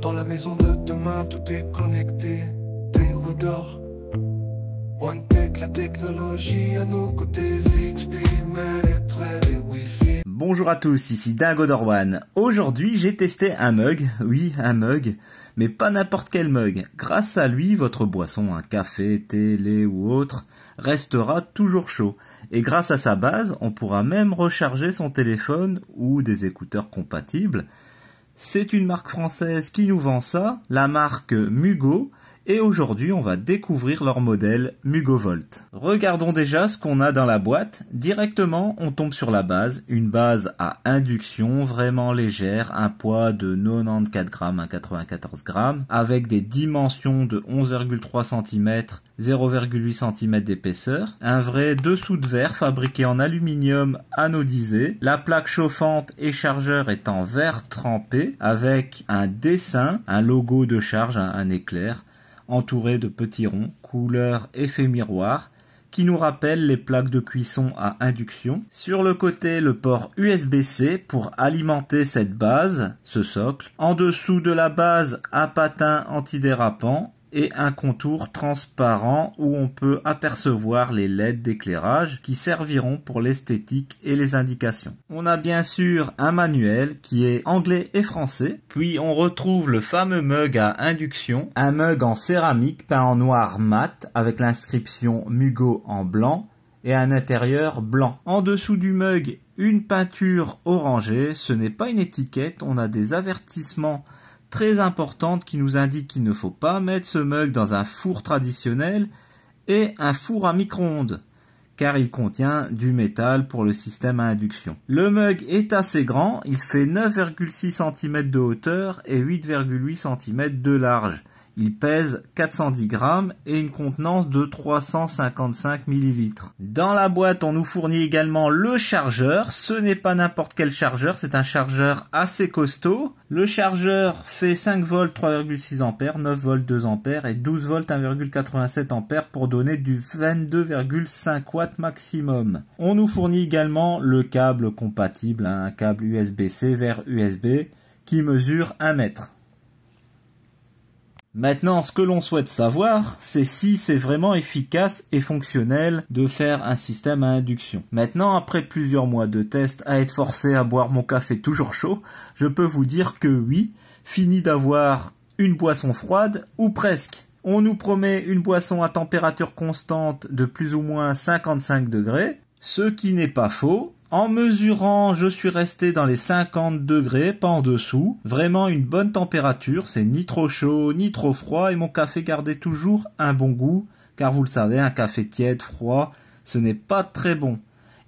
Dans la maison de demain, tout est connecté. la technologie à Bonjour à tous, ici Dingo Aujourd'hui, j'ai testé un mug. Oui, un mug. Mais pas n'importe quel mug. Grâce à lui, votre boisson, un café, télé ou autre, restera toujours chaud et grâce à sa base, on pourra même recharger son téléphone ou des écouteurs compatibles. C'est une marque française qui nous vend ça, la marque Mugo, et aujourd'hui on va découvrir leur modèle Mugovolt. Regardons déjà ce qu'on a dans la boîte. Directement on tombe sur la base, une base à induction vraiment légère, un poids de 94 grammes à 94 grammes, avec des dimensions de 11,3 cm 0,8 cm d'épaisseur, un vrai dessous de verre fabriqué en aluminium anodisé, la plaque chauffante et chargeur est en verre trempé avec un dessin, un logo de charge, un, un éclair, entouré de petits ronds, couleur effet miroir, qui nous rappelle les plaques de cuisson à induction. Sur le côté, le port USB-C pour alimenter cette base, ce socle. En dessous de la base, un patin antidérapant et un contour transparent où on peut apercevoir les LED d'éclairage qui serviront pour l'esthétique et les indications. On a bien sûr un manuel qui est anglais et français, puis on retrouve le fameux mug à induction, un mug en céramique peint en noir mat avec l'inscription Mugo en blanc et un intérieur blanc. En dessous du mug, une peinture orangée, ce n'est pas une étiquette, on a des avertissements très importante qui nous indique qu'il ne faut pas mettre ce mug dans un four traditionnel et un four à micro-ondes car il contient du métal pour le système à induction. Le mug est assez grand, il fait 9,6 cm de hauteur et 8,8 cm de large. Il pèse 410 grammes et une contenance de 355 millilitres. Dans la boîte, on nous fournit également le chargeur. Ce n'est pas n'importe quel chargeur, c'est un chargeur assez costaud. Le chargeur fait 5 volts 3,6 ampères, 9 volts 2 ampères et 12 volts 1,87 ampères pour donner du 22,5 watts maximum. On nous fournit également le câble compatible, hein, un câble USB-C vers USB qui mesure 1 mètre. Maintenant, ce que l'on souhaite savoir, c'est si c'est vraiment efficace et fonctionnel de faire un système à induction. Maintenant, après plusieurs mois de tests à être forcé à boire mon café toujours chaud, je peux vous dire que oui, fini d'avoir une boisson froide, ou presque. On nous promet une boisson à température constante de plus ou moins 55 degrés, ce qui n'est pas faux, en mesurant, je suis resté dans les 50 degrés, pas en dessous. Vraiment une bonne température, c'est ni trop chaud, ni trop froid, et mon café gardait toujours un bon goût, car vous le savez, un café tiède, froid, ce n'est pas très bon.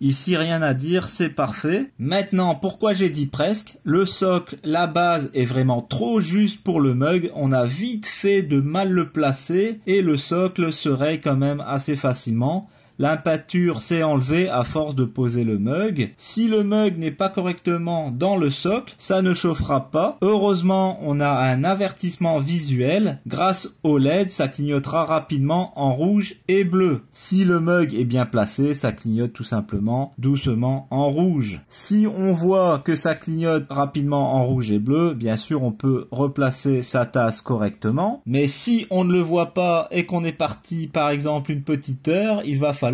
Ici, rien à dire, c'est parfait. Maintenant, pourquoi j'ai dit presque Le socle, la base est vraiment trop juste pour le mug. On a vite fait de mal le placer et le socle serait quand même assez facilement. L'impature s'est enlevée à force de poser le mug. Si le mug n'est pas correctement dans le socle, ça ne chauffera pas. Heureusement, on a un avertissement visuel. Grâce au LED, ça clignotera rapidement en rouge et bleu. Si le mug est bien placé, ça clignote tout simplement doucement en rouge. Si on voit que ça clignote rapidement en rouge et bleu, bien sûr, on peut replacer sa tasse correctement. Mais si on ne le voit pas et qu'on est parti, par exemple, une petite heure, il va falloir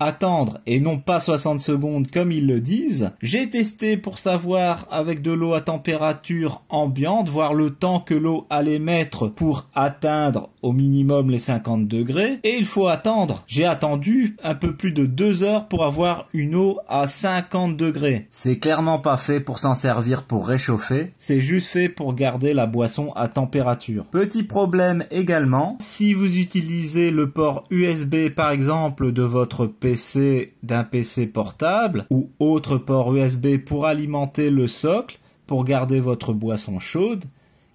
attendre et non pas 60 secondes comme ils le disent. J'ai testé pour savoir avec de l'eau à température ambiante, voir le temps que l'eau allait mettre pour atteindre au minimum les 50 degrés et il faut attendre. J'ai attendu un peu plus de deux heures pour avoir une eau à 50 degrés. C'est clairement pas fait pour s'en servir pour réchauffer. C'est juste fait pour garder la boisson à température. Petit problème également, si vous utilisez le port USB par exemple de votre votre PC d'un PC portable ou autre port USB pour alimenter le socle pour garder votre boisson chaude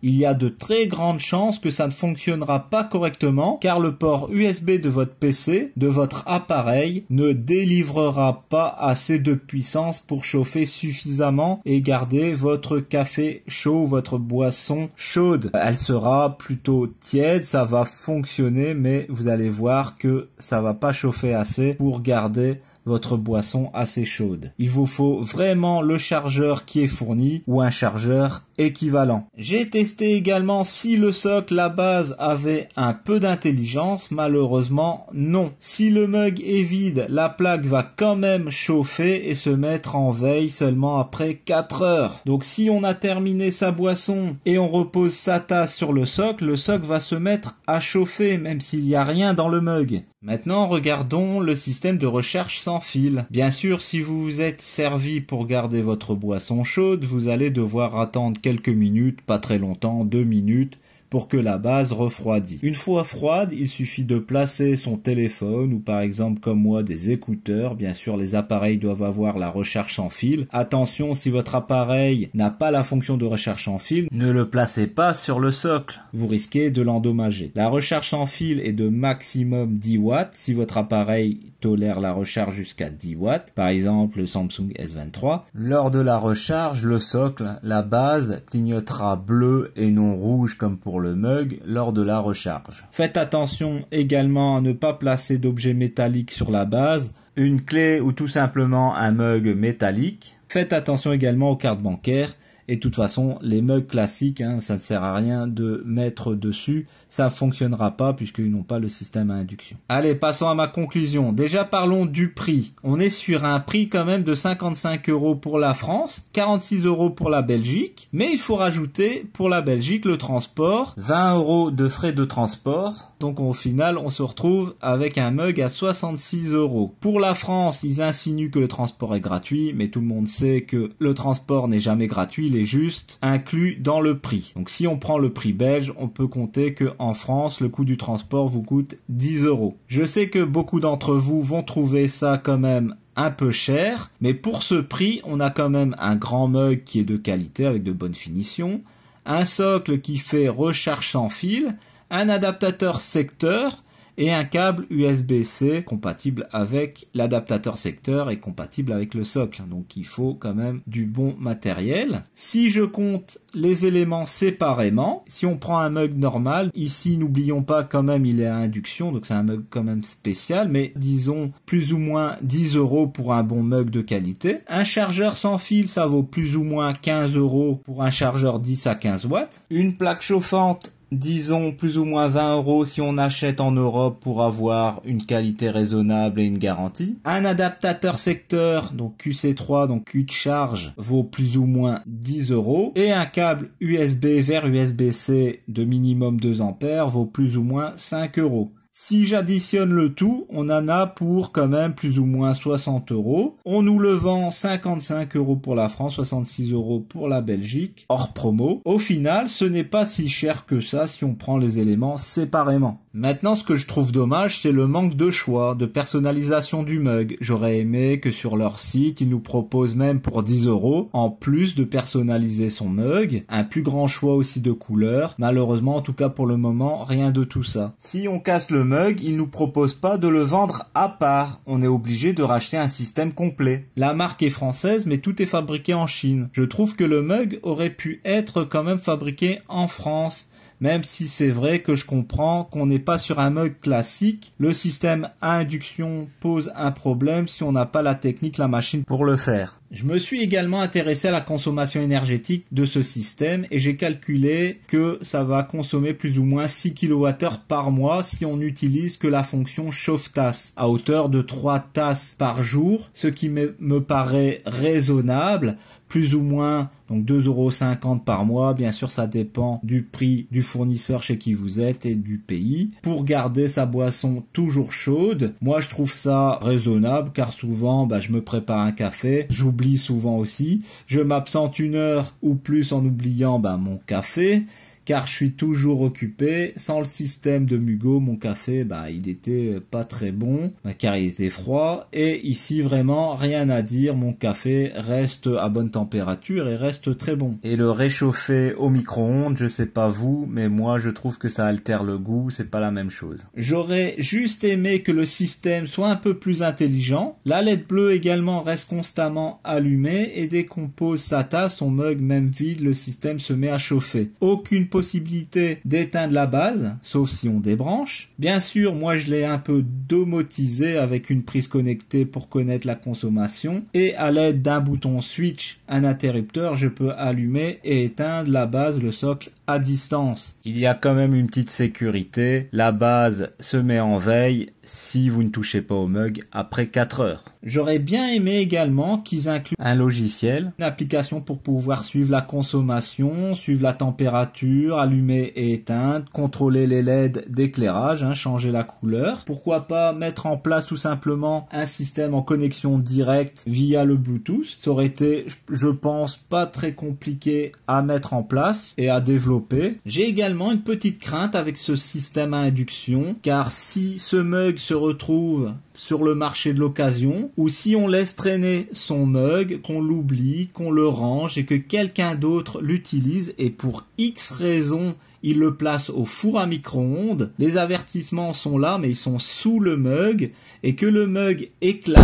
il y a de très grandes chances que ça ne fonctionnera pas correctement car le port USB de votre PC, de votre appareil, ne délivrera pas assez de puissance pour chauffer suffisamment et garder votre café chaud, votre boisson chaude. Elle sera plutôt tiède, ça va fonctionner mais vous allez voir que ça va pas chauffer assez pour garder votre boisson assez chaude. Il vous faut vraiment le chargeur qui est fourni ou un chargeur équivalent. J'ai testé également si le socle, la base, avait un peu d'intelligence. Malheureusement, non. Si le mug est vide, la plaque va quand même chauffer et se mettre en veille seulement après 4 heures. Donc si on a terminé sa boisson et on repose sa tasse sur le socle, le socle va se mettre à chauffer même s'il n'y a rien dans le mug. Maintenant, regardons le système de recherche sans fil. Bien sûr, si vous vous êtes servi pour garder votre boisson chaude, vous allez devoir attendre quelques minutes, pas très longtemps, deux minutes, pour que la base refroidit. Une fois froide, il suffit de placer son téléphone ou par exemple comme moi des écouteurs. Bien sûr, les appareils doivent avoir la recharge sans fil. Attention, si votre appareil n'a pas la fonction de recharge sans fil, ne le placez pas sur le socle. Vous risquez de l'endommager. La recharge sans fil est de maximum 10 watts si votre appareil tolère la recharge jusqu'à 10 watts. Par exemple, le Samsung S23. Lors de la recharge, le socle, la base clignotera bleu et non rouge comme pour le le mug lors de la recharge. Faites attention également à ne pas placer d'objets métalliques sur la base, une clé ou tout simplement un mug métallique. Faites attention également aux cartes bancaires et de toute façon les mugs classiques, hein, ça ne sert à rien de mettre dessus ça fonctionnera pas puisqu'ils n'ont pas le système à induction. Allez, passons à ma conclusion. Déjà parlons du prix. On est sur un prix quand même de 55 euros pour la France, 46 euros pour la Belgique, mais il faut rajouter pour la Belgique le transport, 20 euros de frais de transport. Donc au final, on se retrouve avec un mug à 66 euros. Pour la France, ils insinuent que le transport est gratuit, mais tout le monde sait que le transport n'est jamais gratuit, il est juste inclus dans le prix. Donc si on prend le prix belge, on peut compter que en France, le coût du transport vous coûte 10 euros. Je sais que beaucoup d'entre vous vont trouver ça quand même un peu cher, mais pour ce prix, on a quand même un grand mug qui est de qualité avec de bonnes finitions, un socle qui fait recharge sans fil, un adaptateur secteur, et un câble USB-C compatible avec l'adaptateur secteur et compatible avec le socle. Donc il faut quand même du bon matériel. Si je compte les éléments séparément, si on prend un mug normal, ici n'oublions pas quand même il est à induction, donc c'est un mug quand même spécial, mais disons plus ou moins 10 euros pour un bon mug de qualité. Un chargeur sans fil, ça vaut plus ou moins 15 euros pour un chargeur 10 à 15 watts. Une plaque chauffante disons plus ou moins 20 euros si on achète en Europe pour avoir une qualité raisonnable et une garantie. Un adaptateur secteur, donc QC3, donc Quick charge, vaut plus ou moins 10 euros. Et un câble USB vers USB-C de minimum 2 ampères vaut plus ou moins 5 euros. Si j'additionne le tout, on en a pour quand même plus ou moins 60 euros. On nous le vend 55 euros pour la France, 66 euros pour la Belgique, hors promo. Au final, ce n'est pas si cher que ça si on prend les éléments séparément. Maintenant, ce que je trouve dommage, c'est le manque de choix, de personnalisation du mug. J'aurais aimé que sur leur site, ils nous proposent même pour 10 euros, en plus de personnaliser son mug, un plus grand choix aussi de couleurs. Malheureusement, en tout cas pour le moment, rien de tout ça. Si on casse le mug, ils nous proposent pas de le vendre à part. On est obligé de racheter un système complet. La marque est française, mais tout est fabriqué en Chine. Je trouve que le mug aurait pu être quand même fabriqué en France même si c'est vrai que je comprends qu'on n'est pas sur un mug classique. Le système à induction pose un problème si on n'a pas la technique, la machine pour le faire. Je me suis également intéressé à la consommation énergétique de ce système et j'ai calculé que ça va consommer plus ou moins 6 kWh par mois si on n'utilise que la fonction chauffe-tasse à hauteur de 3 tasses par jour, ce qui me paraît raisonnable plus ou moins donc 2,50€ par mois. Bien sûr, ça dépend du prix du fournisseur chez qui vous êtes et du pays. Pour garder sa boisson toujours chaude, moi je trouve ça raisonnable car souvent bah, je me prépare un café, j'oublie souvent aussi, je m'absente une heure ou plus en oubliant bah, mon café car je suis toujours occupé. Sans le système de Mugo, mon café, bah, il était pas très bon, car il était froid. Et ici, vraiment, rien à dire. Mon café reste à bonne température et reste très bon. Et le réchauffer au micro-ondes, je sais pas vous, mais moi, je trouve que ça altère le goût. C'est pas la même chose. J'aurais juste aimé que le système soit un peu plus intelligent. La LED bleue également reste constamment allumée et dès qu'on pose sa tasse, son mug, même vide, le système se met à chauffer. Aucune possibilité d'éteindre la base, sauf si on débranche. Bien sûr, moi je l'ai un peu domotisé avec une prise connectée pour connaître la consommation. Et à l'aide d'un bouton switch, un interrupteur, je peux allumer et éteindre la base, le socle à distance. Il y a quand même une petite sécurité. La base se met en veille si vous ne touchez pas au mug après 4 heures. J'aurais bien aimé également qu'ils incluent un logiciel, une application pour pouvoir suivre la consommation, suivre la température, allumer et éteindre, contrôler les LED d'éclairage, hein, changer la couleur. Pourquoi pas mettre en place tout simplement un système en connexion directe via le Bluetooth. Ça aurait été, je pense, pas très compliqué à mettre en place et à développer. J'ai également une petite crainte avec ce système à induction, car si ce mug se retrouve sur le marché de l'occasion, ou si on laisse traîner son mug, qu'on l'oublie, qu'on le range et que quelqu'un d'autre l'utilise et pour X raisons il le place au four à micro-ondes, les avertissements sont là mais ils sont sous le mug et que le mug éclate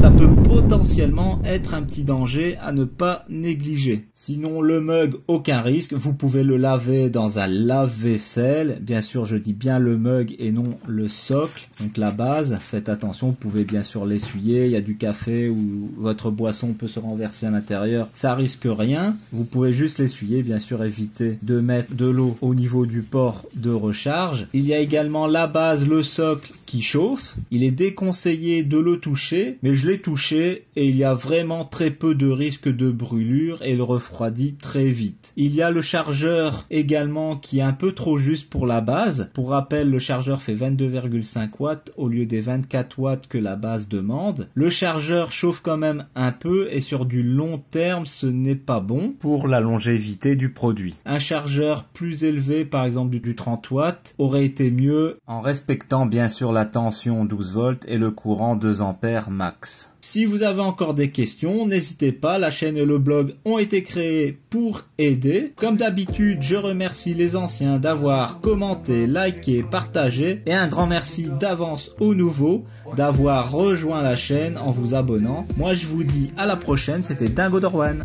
ça peut potentiellement être un petit danger à ne pas négliger. Sinon, le mug, aucun risque. Vous pouvez le laver dans un lave-vaisselle. Bien sûr, je dis bien le mug et non le socle, donc la base. Faites attention, vous pouvez bien sûr l'essuyer. Il y a du café ou votre boisson peut se renverser à l'intérieur. Ça risque rien. Vous pouvez juste l'essuyer. Bien sûr, évitez de mettre de l'eau au niveau du port de recharge. Il y a également la base, le socle chauffe. Il est déconseillé de le toucher, mais je l'ai touché et il y a vraiment très peu de risque de brûlure et le refroidit très vite. Il y a le chargeur également qui est un peu trop juste pour la base. Pour rappel, le chargeur fait 22,5 watts au lieu des 24 watts que la base demande. Le chargeur chauffe quand même un peu et sur du long terme, ce n'est pas bon pour la longévité du produit. Un chargeur plus élevé, par exemple du 30 watts, aurait été mieux en respectant bien sûr la la tension 12 volts et le courant 2 ampères max. Si vous avez encore des questions, n'hésitez pas, la chaîne et le blog ont été créés pour aider. Comme d'habitude, je remercie les anciens d'avoir commenté, liké, partagé et un grand merci d'avance aux nouveaux d'avoir rejoint la chaîne en vous abonnant. Moi je vous dis à la prochaine, c'était Dingo Dingo Dorwan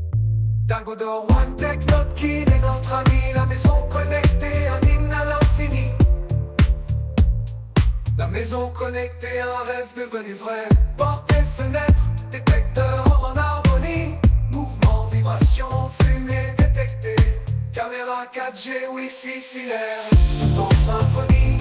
ont connecté un rêve devenu vrai. Portes et fenêtres, détecteurs en harmonie. Mouvement, vibration, fumée détectée. Caméra 4G, Wi-Fi, filaire. en symphonie.